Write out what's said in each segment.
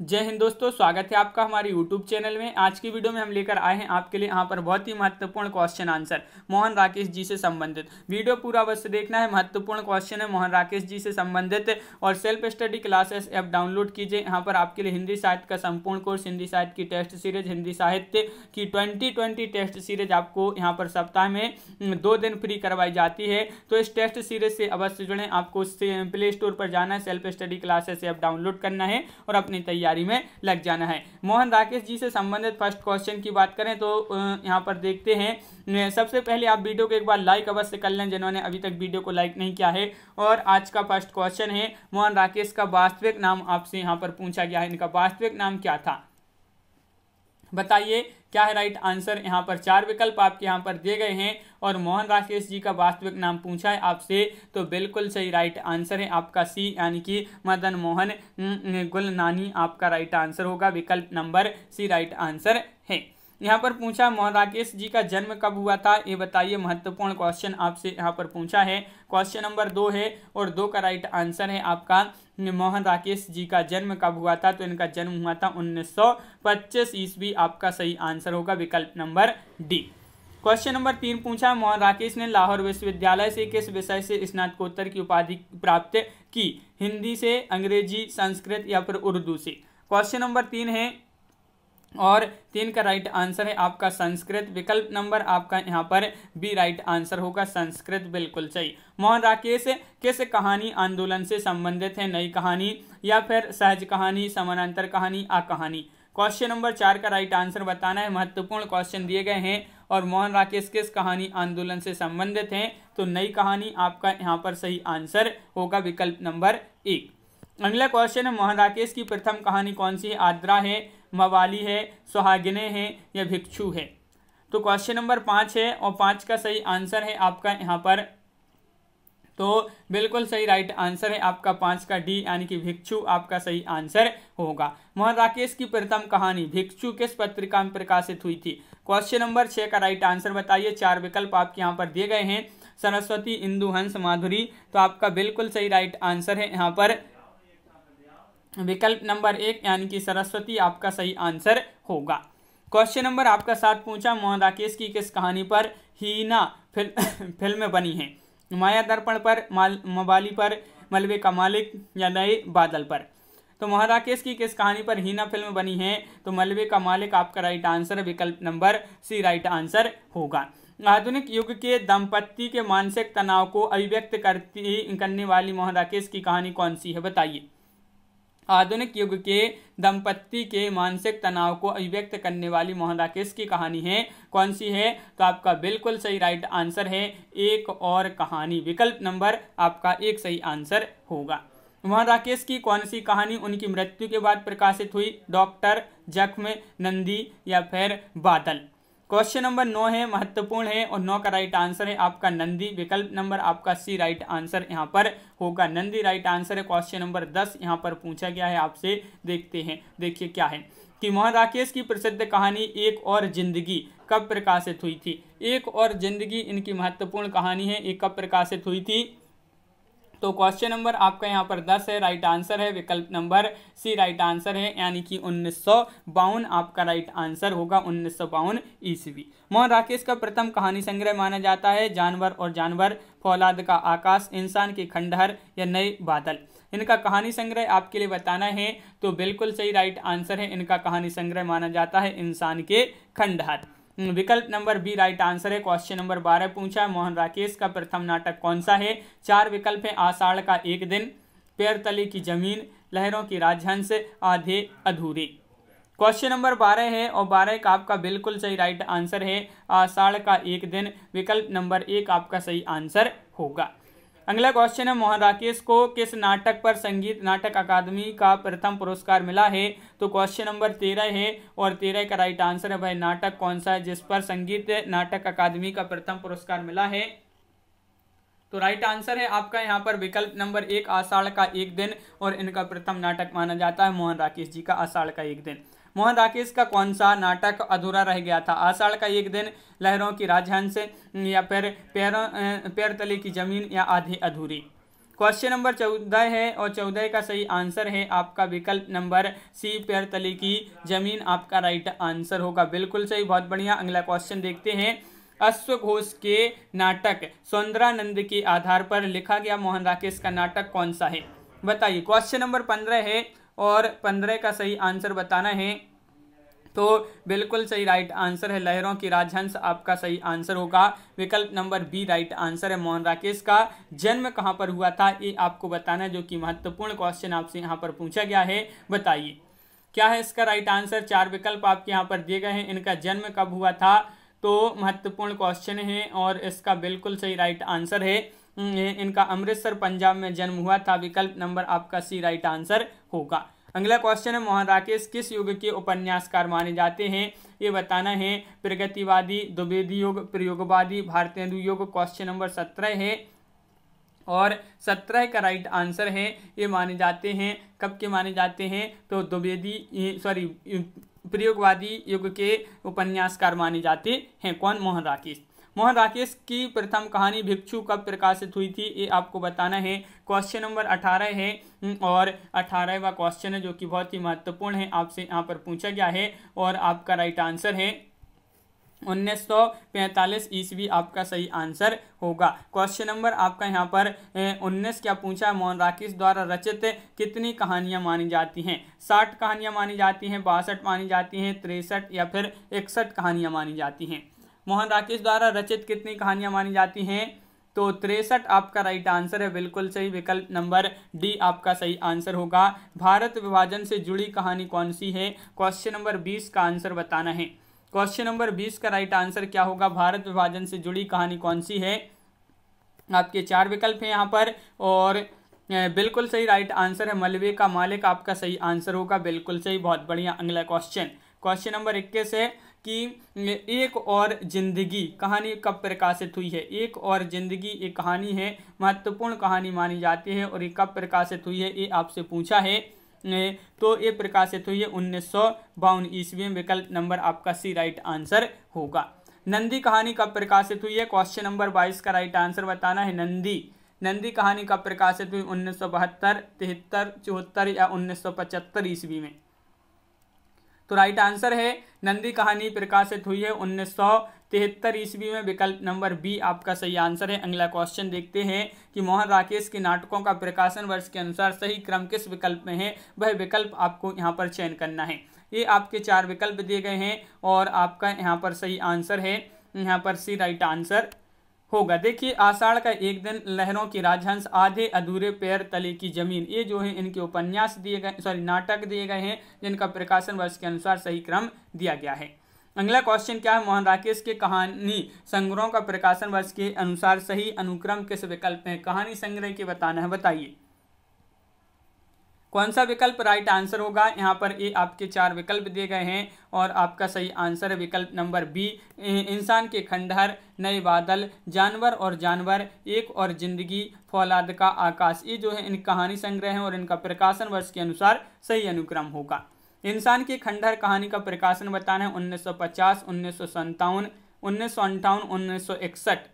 जय हिंद दोस्तों स्वागत है आपका हमारे YouTube चैनल में आज की वीडियो में हम लेकर आए हैं आपके लिए यहाँ पर बहुत ही महत्वपूर्ण क्वेश्चन आंसर मोहन राकेश जी से संबंधित वीडियो पूरा अवश्य देखना है महत्वपूर्ण क्वेश्चन है मोहन राकेश जी से संबंधित और self study classes app download कीजिए यहाँ पर आपके लिए हिंदी साहित्य का संपूर्ण कोर्स हिंदी साहित्य की टेस्ट सीरीज हिंदी साहित्य की ट्वेंटी टेस्ट सीरीज आपको यहाँ पर सप्ताह में हम्म, दो दिन फ्री करवाई जाती है तो इस टेस्ट सीरीज से अवश्य जुड़ें आपको प्ले स्टोर पर जाना है self study classes app download करना है और अपनी तैयारी तैयारी में लग जाना है मोहन राकेश जी से संबंधित फर्स्ट क्वेश्चन की बात करें तो यहाँ पर देखते हैं सबसे पहले आप वीडियो को एक बार लाइक अवश्य कर लें जिन्होंने अभी तक वीडियो को लाइक नहीं किया है और आज का फर्स्ट क्वेश्चन है मोहन राकेश का वास्तविक नाम आपसे यहाँ पर पूछा गया है इनका वास्तविक नाम क्या था बताइए क्या है राइट आंसर यहाँ पर चार विकल्प आपके यहाँ पर दिए गए हैं और मोहन राकेश जी का वास्तविक नाम पूछा है आपसे तो बिल्कुल सही राइट आंसर है आपका सी यानी कि मदन मोहन गुलनानी आपका राइट आंसर होगा विकल्प नंबर सी राइट आंसर है यहाँ पर पूछा मोहन राकेश जी का जन्म कब हुआ था ये बताइए महत्वपूर्ण क्वेश्चन आपसे यहाँ पर पूछा है क्वेश्चन नंबर दो है और दो का राइट आंसर है आपका मोहन राकेश जी का जन्म कब हुआ था तो इनका जन्म हुआ था 1925 ईस्वी आपका सही आंसर होगा विकल्प नंबर डी क्वेश्चन नंबर तीन पूछा मोहन राकेश ने लाहौर विश्वविद्यालय से किस विषय से स्नातकोत्तर की उपाधि प्राप्त की हिंदी से अंग्रेजी संस्कृत या फिर उर्दू से क्वेश्चन नंबर तीन है और तीन का राइट आंसर है आपका संस्कृत विकल्प नंबर आपका यहाँ पर बी राइट आंसर होगा संस्कृत बिल्कुल सही मोहन राकेश किस कहानी आंदोलन से संबंधित है नई कहानी या फिर सहज कहानी समानांतर कहानी आ कहानी क्वेश्चन नंबर चार का राइट आंसर बताना है महत्वपूर्ण क्वेश्चन दिए गए हैं और मोहन राकेश किस कहानी आंदोलन से संबंधित हैं तो नई कहानी आपका यहाँ पर सही आंसर होगा विकल्प नंबर एक अगला क्वेश्चन है मोहन राकेश की प्रथम कहानी कौन सी है आद्रा है मवाली है सुहागिने है या भिक्षु है तो क्वेश्चन नंबर पाँच है और पाँच का सही आंसर है आपका यहाँ पर तो बिल्कुल सही राइट आंसर है आपका पांच का डी यानी कि भिक्षु आपका सही आंसर होगा मोहन राकेश की प्रथम कहानी भिक्षु किस पत्रिका में प्रकाशित हुई थी क्वेश्चन नंबर छः का राइट आंसर बताइए चार विकल्प आपके यहाँ पर दिए गए हैं सरस्वती इंदु हंस माधुरी तो आपका बिल्कुल सही राइट आंसर है यहाँ पर विकल्प नंबर एक यानी कि सरस्वती आपका सही आंसर होगा क्वेश्चन नंबर आपका साथ पूछा मोहन राकेश की किस कहानी पर हीना फिल्म फिल्म बनी है माया दर्पण पर माल मवाली पर मलबे का मालिक या नए बादल पर तो महाराकेश की किस कहानी पर हीना फिल्म बनी है तो मलबे का मालिक आपका राइट आंसर विकल्प नंबर सी राइट आंसर होगा आधुनिक युग के दंपत्ति के मानसिक तनाव को अभिव्यक्त करती करने वाली मोहदाकेश की कहानी कौन सी है बताइए आधुनिक युग के दंपत्ति के मानसिक तनाव को अभिव्यक्त करने वाली मोहदा किस की कहानी है कौन सी है तो आपका बिल्कुल सही राइट आंसर है एक और कहानी विकल्प नंबर आपका एक सही आंसर होगा वहाँ राकेश की कौन सी कहानी उनकी मृत्यु के बाद प्रकाशित हुई डॉक्टर जख्म नंदी या फिर बादल क्वेश्चन नंबर नौ है महत्वपूर्ण है और नौ का राइट आंसर है आपका नंदी विकल्प नंबर आपका सी राइट आंसर यहाँ पर होगा नंदी राइट आंसर है क्वेश्चन नंबर दस यहाँ पर पूछा गया है आपसे देखते हैं देखिए क्या है कि मोहन राकेश की प्रसिद्ध कहानी एक और जिंदगी कब प्रकाशित हुई थी एक और जिंदगी इनकी महत्वपूर्ण कहानी है ये कब प्रकाशित हुई थी तो क्वेश्चन नंबर आपका यहाँ पर दस है राइट आंसर है विकल्प नंबर सी राइट आंसर है यानी कि उन्नीस आपका राइट आंसर होगा उन्नीस सौ ईस्वी मोहन राकेश का प्रथम कहानी संग्रह माना जाता है जानवर और जानवर फौलाद का आकाश इंसान के खंडहर या नए बादल इनका कहानी संग्रह आपके लिए बताना है तो बिल्कुल सही राइट आंसर है इनका कहानी संग्रह माना जाता है इंसान के खंडहर हम्म, विकल्प नंबर बी राइट आंसर है क्वेश्चन नंबर बारह पूछा है मोहन राकेश का प्रथम नाटक कौन सा है चार विकल्प है आषाढ़ का एक दिन पैर की जमीन लहरों की राजहंस आधे अधूरे क्वेश्चन नंबर बारह है और बारह का आपका बिल्कुल सही राइट आंसर है आषाढ़ का एक दिन विकल्प नंबर एक आपका सही आंसर होगा अगला क्वेश्चन है मोहन राकेश को किस नाटक पर संगीत नाटक अकादमी का प्रथम पुरस्कार मिला है तो क्वेश्चन नंबर तेरह है और तेरह का राइट आंसर है भाई नाटक कौन सा है जिस पर संगीत नाटक अकादमी का प्रथम पुरस्कार मिला है तो राइट आंसर है आपका यहाँ पर विकल्प नंबर एक आषाढ़ का एक दिन और इनका प्रथम नाटक माना जाता है मोहन राकेश जी का आषाढ़ का एक दिन मोहन राकेश का कौन सा नाटक अधूरा रह गया था आषाढ़ का एक दिन लहरों की राजहंस या फिर पैरों पैर तले की जमीन या आधी अधूरी क्वेश्चन नंबर चौदह है और चौदह का सही आंसर है आपका विकल्प नंबर सी पैर तले की जमीन आपका राइट आंसर होगा बिल्कुल सही बहुत बढ़िया अगला क्वेश्चन देखते हैं अश्व घोष के नाटक सौंदरानंद के आधार पर लिखा गया मोहन राकेश का नाटक कौन सा है बताइए क्वेश्चन नंबर पंद्रह है और पंद्रह का सही आंसर बताना है तो बिल्कुल सही राइट आंसर है लहरों की राजहंस आपका सही आंसर होगा विकल्प नंबर बी राइट आंसर है मोहन राकेश का जन्म कहाँ पर हुआ था ये आपको बताना है जो कि महत्वपूर्ण क्वेश्चन आपसे यहाँ पर पूछा गया है बताइए क्या है इसका राइट आंसर चार विकल्प आपके यहाँ पर दिए गए हैं इनका जन्म कब हुआ था तो महत्वपूर्ण क्वेश्चन है और इसका बिल्कुल सही राइट आंसर है इनका अमृतसर पंजाब में जन्म हुआ था विकल्प नंबर आपका सी राइट आंसर होगा अगला क्वेश्चन है मोहन राकेश किस युग के उपन्यासकार माने जाते हैं ये बताना है प्रगतिवादी द्विवेदी युग प्रयोगवादी भारतेंदु युग क्वेश्चन नंबर सत्रह है और सत्रह का राइट आंसर है ये माने जाते हैं कब के माने जाते हैं तो द्विवेदी सॉरी प्रयोगवादी युग के उपन्यासकार माने जाते हैं कौन मोहन राकेश मोहन राकेश की प्रथम कहानी भिक्षु कब प्रकाशित हुई थी ये आपको बताना है क्वेश्चन नंबर अठारह है हम्म, और अठारहवा क्वेश्चन है जो कि बहुत ही महत्वपूर्ण है आपसे यहाँ पर पूछा गया है और आपका राइट आंसर है 1945 ईस्वी आपका सही आंसर होगा क्वेश्चन नंबर आपका यहाँ पर 19 क्या पूछा मोहन राकेश द्वारा रचित कितनी कहानियाँ मानी जाती हैं 60 कहानियाँ मानी जाती हैं बासठ मानी जाती हैं तिरसठ या फिर इकसठ कहानियाँ मानी जाती हैं मोहन राकेश द्वारा रचित कितनी कहानियां मानी जाती हैं तो तिरसठ आपका राइट आंसर है बिल्कुल सही विकल्प नंबर डी आपका सही आंसर होगा भारत विभाजन से जुड़ी कहानी कौन सी है क्वेश्चन नंबर बीस का आंसर बताना है क्वेश्चन नंबर बीस का राइट आंसर क्या होगा भारत विभाजन से जुड़ी कहानी कौन सी है आपके चार विकल्प हैं यहाँ पर और बिल्कुल सही राइट आंसर है मलबे का मालिक आपका सही आंसर होगा बिल्कुल सही बहुत बढ़िया अगला क्वेश्चन क्वेश्चन नंबर इक्कीस है कि एक और जिंदगी कहानी कब प्रकाशित हुई है एक और जिंदगी एक कहानी है महत्वपूर्ण कहानी मानी जाती है और ये कब प्रकाशित हुई है ये आपसे पूछा है तो ये प्रकाशित हुई है उन्नीस सौ बावन ईस्वी में विकल्प नंबर आपका सी राइट आंसर होगा नंदी कहानी कब प्रकाशित हुई है क्वेश्चन नंबर बाईस का राइट आंसर बताना है नंदी नंदी कहानी कब प्रकाशित हुई उन्नीस सौ बहत्तर तिहत्तर चौहत्तर या उन्नीस सौ पचहत्तर ईस्वी में तो राइट आंसर है नंदी कहानी प्रकाशित हुई है उन्नीस सौ तिहत्तर ईस्वी में विकल्प नंबर बी आपका सही आंसर है अगला क्वेश्चन देखते हैं कि मोहन राकेश के नाटकों का प्रकाशन वर्ष के अनुसार सही क्रम किस विकल्प में है वह विकल्प आपको यहाँ पर चयन करना है ये आपके चार विकल्प दिए गए हैं और आपका यहाँ पर सही आंसर है यहाँ पर सी राइट आंसर होगा देखिए आषाढ़ का एक दिन लहरों की राजहंस आधे अधूरे पैर तले की जमीन ये जो है इनके उपन्यास दिए गए सॉरी नाटक दिए गए हैं जिनका प्रकाशन वर्ष के अनुसार सही क्रम दिया गया है अगला क्वेश्चन क्या है मोहन राकेश के कहानी संग्रहों का प्रकाशन वर्ष के अनुसार सही अनुक्रम किस विकल्प में कहानी संग्रह के बताना है बताइए कौन सा विकल्प राइट आंसर होगा यहाँ पर ये आपके चार विकल्प दिए गए हैं और आपका सही आंसर विकल्प नंबर बी इंसान के खंडहर नए बादल जानवर और जानवर एक और जिंदगी फौलाद का आकाश ये जो है इन कहानी संग्रह हैं और इनका प्रकाशन वर्ष के अनुसार सही अनुक्रम होगा इंसान के खंडहर कहानी का प्रकाशन बताना है उन्नीस सौ पचास उन्नीस सौ सन्तावन उन्नीस सौ अंठावन उन्नीस सौ इकसठ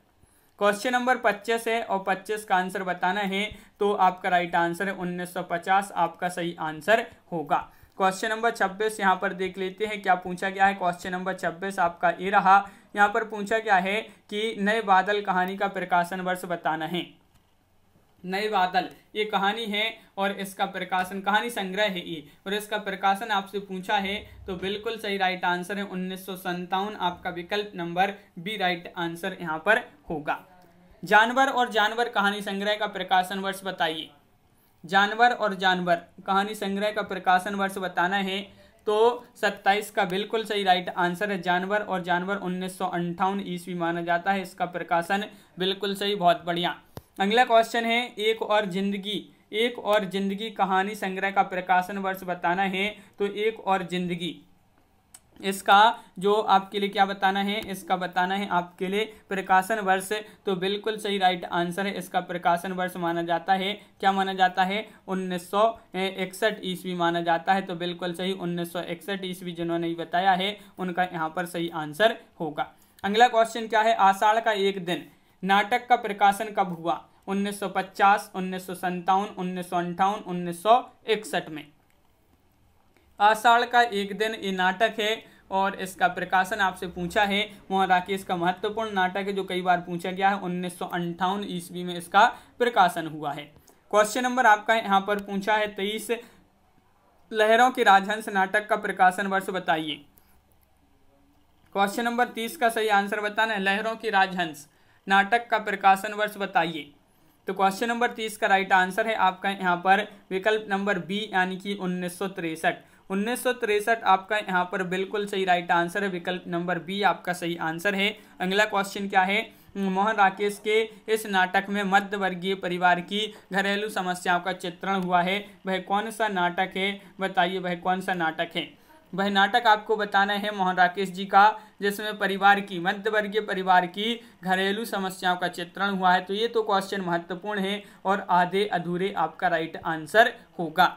क्वेश्चन नंबर 25 है और 25 का आंसर बताना है तो आपका राइट आंसर है 1950 आपका सही आंसर होगा क्वेश्चन नंबर 26 यहाँ पर देख लेते हैं क्या पूछा गया है क्वेश्चन नंबर 26 आपका ये रहा यहाँ पर पूछा गया है कि नए बादल कहानी का प्रकाशन वर्ष बताना है नए बादल ये कहानी है और इसका प्रकाशन कहानी संग्रह है ये और इसका प्रकाशन आपसे पूछा है तो बिल्कुल सही राइट आंसर है उन्नीस आपका विकल्प नंबर बी राइट आंसर यहाँ पर होगा जानवर और जानवर कहानी संग्रह का प्रकाशन वर्ष बताइए जानवर और जानवर कहानी संग्रह का प्रकाशन वर्ष बताना है तो 27 का बिल्कुल सही राइट आंसर है जानवर और जानवर उन्नीस ईस्वी माना जाता है इसका प्रकाशन बिल्कुल सही बहुत बढ़िया अगला क्वेश्चन है एक और जिंदगी एक और जिंदगी कहानी संग्रह का प्रकाशन वर्ष बताना है तो एक और जिंदगी इसका जो आपके लिए क्या बताना है इसका बताना है आपके लिए प्रकाशन वर्ष तो बिल्कुल सही राइट आंसर है इसका प्रकाशन वर्ष माना जाता है क्या माना जाता है उन्नीस सौ इकसठ ईस्वी माना जाता है तो बिल्कुल सही उन्नीस सौ इकसठ ईस्वी जिन्होंने बताया है उनका यहाँ पर सही आंसर होगा अगला क्वेश्चन क्या है आषाढ़ का एक दिन नाटक का प्रकाशन कब हुआ 1950, उन्नीस सौ संतावन उन्नीस सौ अंठावन उन्नीस सौ इकसठ में आषाढ़ का एक दिन ये नाटक है और इसका प्रकाशन आपसे पूछा है मोहन राकेश का महत्वपूर्ण नाटक है जो कई बार पूछा गया है उन्नीस सौ अंठावन ईस्वी में इसका प्रकाशन हुआ है क्वेश्चन नंबर आपका यहाँ पर पूछा है तेईस लहरों के राजहंस नाटक का प्रकाशन वर्ष बताइए क्वेश्चन नंबर तीस का सही आंसर बताना है लहरों की राजहंस नाटक का प्रकाशन वर्ष बताइए तो क्वेश्चन नंबर तीस का राइट आंसर है आपका यहाँ पर विकल्प नंबर बी यानी कि उन्नीस सौ तिरसठ उन्नीस सौ तिरसठ आपका यहाँ पर बिल्कुल सही राइट आंसर है विकल्प नंबर बी आपका सही आंसर है अगला क्वेश्चन क्या है मोहन राकेश के इस नाटक में मध्य वर्गीय परिवार की घरेलू समस्याओं का चित्रण हुआ है वह कौन सा नाटक है बताइए वह कौन सा नाटक है वह नाटक आपको बताना है मोहन राकेश जी का जिसमें परिवार की मध्यवर्गीय परिवार की घरेलू समस्याओं का चित्रण हुआ है तो ये तो क्वेश्चन महत्वपूर्ण है और आधे अधूरे आपका राइट आंसर होगा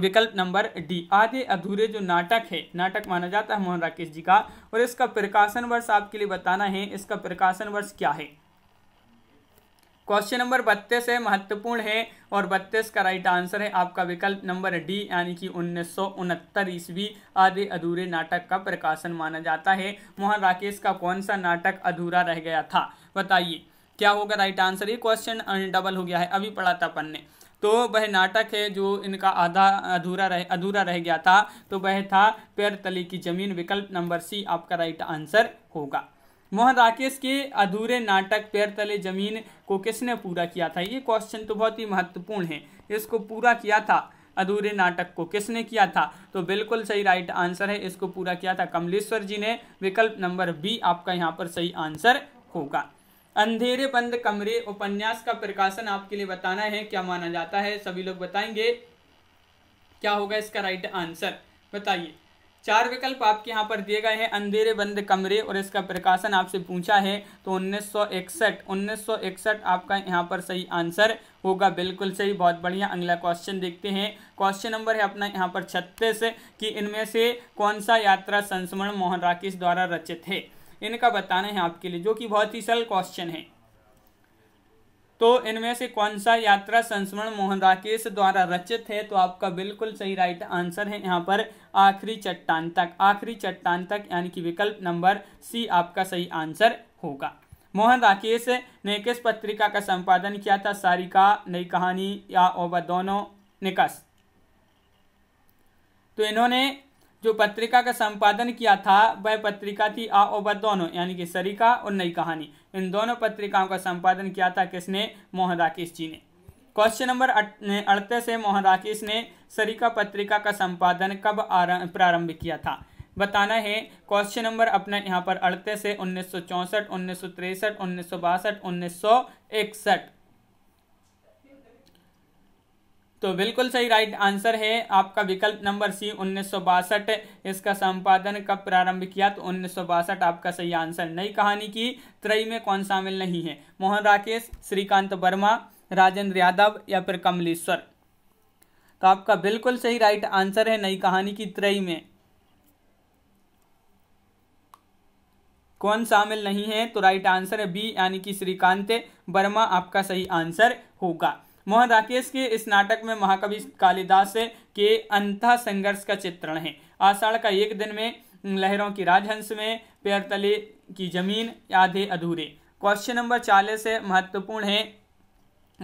विकल्प नंबर डी आधे अधूरे जो नाटक है नाटक माना जाता है मोहन राकेश जी का और इसका प्रकाशन वर्ष आपके लिए बताना है इसका प्रकाशन वर्ष क्या है क्वेश्चन नंबर बत्तीस है महत्वपूर्ण है और बत्तीस का राइट आंसर है आपका विकल्प नंबर डी यानी कि उन्नीस सौ उनहत्तर ईस्वी आधे अधूरे नाटक का प्रकाशन माना जाता है मोहन राकेश का कौन सा नाटक अधूरा रह गया था बताइए क्या होगा राइट आंसर ये क्वेश्चन डबल हो गया है अभी पढ़ा था अपन ने तो वह नाटक है जो इनका आधा अधूरा रह अधूरा रह गया था तो वह था पैर तले की जमीन विकल्प नंबर सी आपका राइट आंसर होगा मोहन राकेश के अधूरे नाटक पैर तले जमीन को किसने पूरा किया था ये क्वेश्चन तो बहुत ही महत्वपूर्ण है इसको पूरा किया था अधूरे नाटक को किसने किया था तो बिल्कुल सही राइट आंसर है इसको पूरा किया था कमलेश्वर जी ने विकल्प नंबर बी आपका यहाँ पर सही आंसर होगा अंधेरे बंद कमरे उपन्यास का प्रकाशन आपके लिए बताना है क्या माना जाता है सभी लोग बताएंगे क्या होगा इसका राइट आंसर बताइए चार विकल्प आपके यहाँ पर दिए गए हैं अंधेरे बंद कमरे और इसका प्रकाशन आपसे पूछा है तो उन्नीस सौ इकसठ उन्नीस सौ इकसठ आपका यहाँ पर सही आंसर होगा बिल्कुल सही बहुत बढ़िया अगला क्वेश्चन देखते हैं क्वेश्चन नंबर है अपना यहाँ पर छत्तीस कि इनमें से कौन सा यात्रा संस्मरण मोहन राकेश द्वारा रचित है इनका बताना है आपके लिए जो कि बहुत ही सरल क्वेश्चन है तो इनमें से कौन सा यात्रा संस्मरण मोहन राकेश द्वारा रचित है तो आपका बिल्कुल सही राइट आंसर है यहाँ पर आखिरी चट्टान तक आखिरी चट्टान तक यानी कि विकल्प नंबर सी आपका सही आंसर होगा मोहन राकेश ने किस पत्रिका का संपादन किया था सारिका नई कहानी या ओबा दोनों निकस तो इन्होंने जो पत्रिका का संपादन किया था वह पत्रिका थी आ ओबा दोनों यानी कि सरिका और नई कहानी इन दोनों पत्रिकाओं का संपादन किया था किसने मोहन राकेश जी ने क्वेश्चन नंबर अड़तीस है मोहन राकेश ने सरिका पत्रिका का संपादन कब प्रारंभ किया था बताना है क्वेश्चन नंबर अपना यहाँ पर अड़तीस है उन्नीस सौ चौंसठ उन्नीस सौ तिरसठ उन्नीस सौ बासठ उन्नीस सौ इकसठ तो बिल्कुल सही राइट आंसर है आपका विकल्प नंबर सी उन्नीस इसका संपादन कब प्रारंभ किया तो उन्नीस आपका सही आंसर नई कहानी की त्रय में कौन शामिल नहीं है मोहन राकेश श्रीकांत वर्मा राजेंद्र यादव या फिर कमलेश्वर तो आपका बिल्कुल सही राइट आंसर है नई कहानी की त्रय में कौन शामिल नहीं है तो राइट आंसर है बी यानी कि श्रीकांत वर्मा आपका सही आंसर होगा मोहन राकेश के इस नाटक में महाकवि कालिदास के अंतः संघर्ष का चित्रण है आषाढ़ का एक दिन में लहरों की राजहंस में पेयरतले की जमीन आधे अधूरे क्वेश्चन नंबर चालीस महत्वपूर्ण है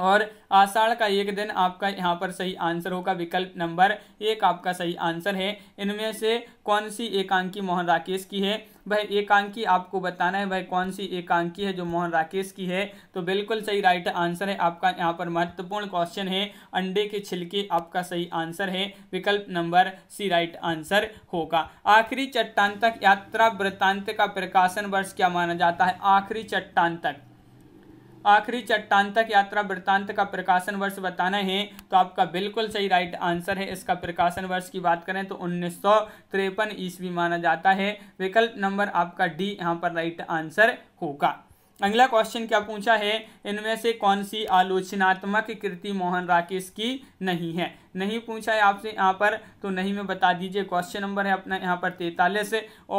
और आषाढ़ का एक दिन आपका यहाँ पर सही आंसर होगा विकल्प नंबर एक आपका सही आंसर है इनमें से कौन सी एकांकी मोहन राकेश की है वह एकांकी आपको बताना है वह कौन सी एकांकी है जो मोहन राकेश की है तो बिल्कुल सही राइट आंसर है आपका यहाँ पर महत्वपूर्ण क्वेश्चन है अंडे के छिलके आपका सही आंसर है विकल्प नंबर सी राइट आंसर होगा आखिरी चट्टान तक यात्रा वृत्तांत का प्रकाशन वर्ष क्या माना जाता है आखिरी चट्टान तक आखिरी चट्टान तक यात्रा वृत्तांत का प्रकाशन वर्ष बताना है तो आपका बिल्कुल सही राइट आंसर है इसका प्रकाशन वर्ष की बात करें तो उन्नीस सौ तिरपन ईस्वी माना जाता है विकल्प नंबर आपका डी यहाँ पर राइट आंसर होगा अगला क्वेश्चन क्या पूछा है इनमें से कौन सी आलोचनात्मक कृति मोहन राकेश की नहीं है नहीं पूछा है आपसे यहाँ पर तो नहीं में बता दीजिए क्वेश्चन नंबर है अपना यहाँ पर तैतालीस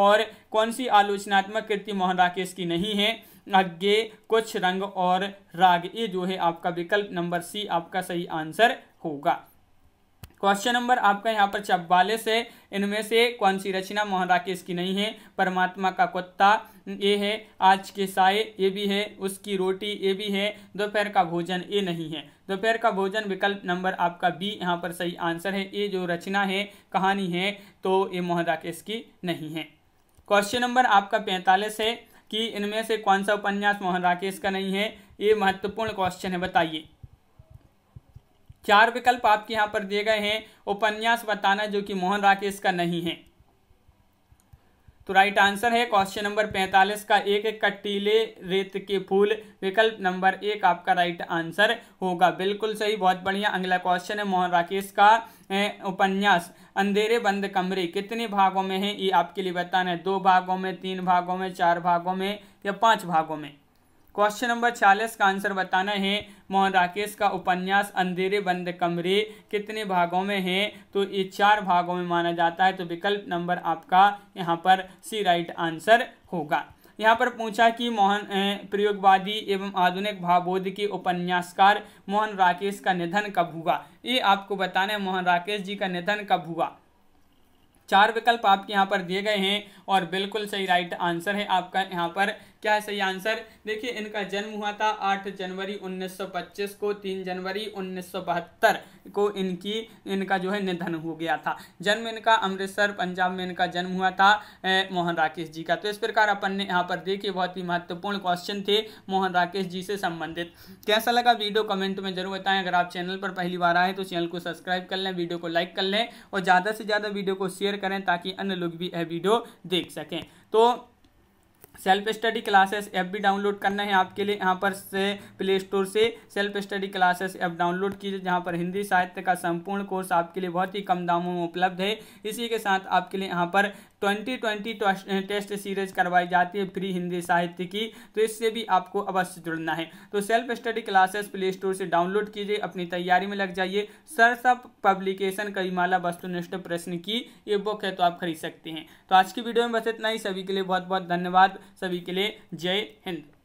और कौन सी आलोचनात्मक कृति मोहन राकेश की नहीं है अज्ञे कुछ रंग और राग ये जो है आपका विकल्प नंबर सी आपका सही आंसर होगा क्वेश्चन नंबर आपका यहाँ पर चवालीस है इनमें से कौन सी रचना मोहन राकेश की नहीं है परमात्मा का कुत्ता ये है आज के साय ये भी है उसकी रोटी ये भी है दोपहर का भोजन ये नहीं है दोपहर का भोजन विकल्प नंबर आपका बी यहाँ पर सही आंसर है ये जो रचना है कहानी है तो ये मोहन राकेश की नहीं है क्वेश्चन नंबर आपका पैंतालीस है कि इनमें से कौन सा उपन्यास मोहन राकेश का नहीं है ये महत्वपूर्ण क्वेश्चन है बताइए चार विकल्प आपके यहाँ पर दिए गए हैं उपन्यास बताना जो कि मोहन राकेश का नहीं है तो राइट आंसर है क्वेश्चन नंबर पैंतालीस का एक कटीले रेत के फूल विकल्प नंबर एक आपका राइट आंसर होगा बिल्कुल सही बहुत बढ़िया अगला क्वेश्चन है मोहन राकेश का उपन्यास अंधेरे बंद कमरे कितने भागों में है ये आपके लिए बताना है दो भागों में तीन भागों में चार भागों में या पाँच भागों में क्वेश्चन नंबर चालीस का आंसर बताना है मोहन राकेश का उपन्यास अंधेरे बंद कमरे कितने भागों में है तो ये चार भागों में माना जाता है तो विकल्प नंबर आपका यहाँ पर सी राइट आंसर होगा यहाँ पर पूछा कि मोहन प्रयोगवादी एवं आधुनिक भावबोध के उपन्यासकार मोहन राकेश का निधन कब हुआ ये आपको बताना है मोहन राकेश जी का निधन कब हुआ चार विकल्प आपके यहाँ पर दिए गए हैं और बिल्कुल सही राइट आंसर है आपका यहाँ पर क्या है सही आंसर देखिए इनका जन्म हुआ था 8 जनवरी 1925 को 3 जनवरी 1972 को इनकी इनका जो है निधन हो गया था जन्म इनका अमृतसर पंजाब में इनका जन्म हुआ था मोहन राकेश जी का तो इस प्रकार अपन ने यहाँ पर देखिए बहुत ही महत्वपूर्ण क्वेश्चन थे मोहन राकेश जी से संबंधित कैसा लगा वीडियो कमेंट में जरूर बताएं अगर आप चैनल पर पहली बार आए तो चैनल को सब्सक्राइब कर लें वीडियो को लाइक कर लें और ज़्यादा से ज़्यादा वीडियो को शेयर करें ताकि अन्य लोग भी यह वीडियो देख सकें तो सेल्फ स्टडी क्लासेस ऐप भी डाउनलोड करना है आपके लिए यहाँ पर से प्ले स्टोर से self study classes app download कीजिए जहाँ पर हिंदी साहित्य का संपूर्ण कोर्स आपके लिए बहुत ही कम दामों में उपलब्ध है इसी के साथ आपके लिए यहाँ पर ट्वेंटी ट्वेंटी टेस्ट सीरीज करवाई जाती है फ्री हिंदी साहित्य की तो इससे भी आपको अवश्य जुड़ना है तो self study classes play store से डाउनलोड कीजिए अपनी तैयारी में लग जाइए सब पब्लिकेशन करीमाला वस्तुनिष्ठ प्रश्न की ये बुक है तो आप खरीद सकते हैं तो आज की वीडियो में बस इतना ही सभी के लिए बहुत बहुत धन्यवाद सभी के लिए जय हिंद